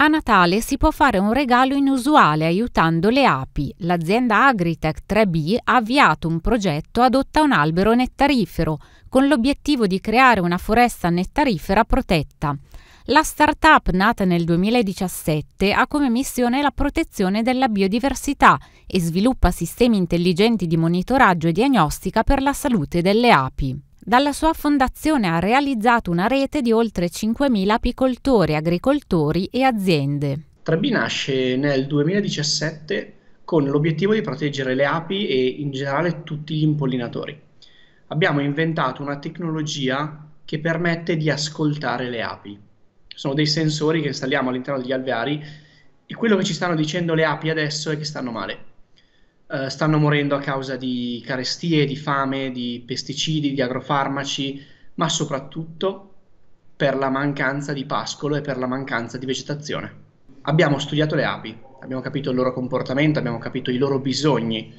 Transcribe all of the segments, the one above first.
A Natale si può fare un regalo inusuale aiutando le api. L'azienda Agritech 3B ha avviato un progetto Adotta un albero nettarifero, con l'obiettivo di creare una foresta nettarifera protetta. La startup nata nel 2017 ha come missione la protezione della biodiversità e sviluppa sistemi intelligenti di monitoraggio e diagnostica per la salute delle api dalla sua fondazione ha realizzato una rete di oltre 5.000 apicoltori, agricoltori e aziende. Trebbi nasce nel 2017 con l'obiettivo di proteggere le api e in generale tutti gli impollinatori. Abbiamo inventato una tecnologia che permette di ascoltare le api. Sono dei sensori che installiamo all'interno degli alveari e quello che ci stanno dicendo le api adesso è che stanno male eh, stanno morendo a causa di carestie, di fame, di pesticidi, di agrofarmaci, ma soprattutto per la mancanza di pascolo e per la mancanza di vegetazione. Abbiamo studiato le api, abbiamo capito il loro comportamento, abbiamo capito i loro bisogni.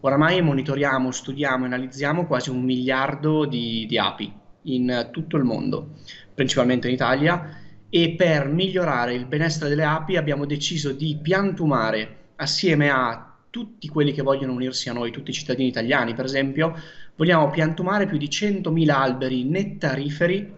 Oramai monitoriamo, studiamo e analizziamo quasi un miliardo di, di api in tutto il mondo, principalmente in Italia, e per migliorare il benessere delle api abbiamo deciso di piantumare assieme a tutti quelli che vogliono unirsi a noi, tutti i cittadini italiani, per esempio, vogliamo piantumare più di 100.000 alberi nettariferi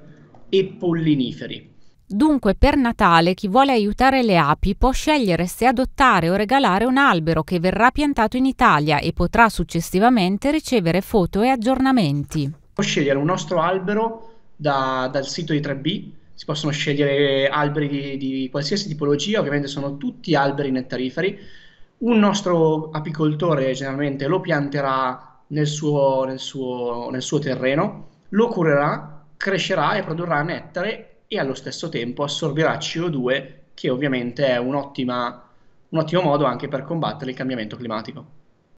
e polliniferi. Dunque per Natale chi vuole aiutare le api può scegliere se adottare o regalare un albero che verrà piantato in Italia e potrà successivamente ricevere foto e aggiornamenti. Può scegliere un nostro albero da, dal sito di 3B, si possono scegliere alberi di, di qualsiasi tipologia, ovviamente sono tutti alberi nettariferi, un nostro apicoltore generalmente lo pianterà nel suo, nel suo, nel suo terreno, lo curerà, crescerà e produrrà nettare e allo stesso tempo assorbirà CO2 che ovviamente è un, un ottimo modo anche per combattere il cambiamento climatico.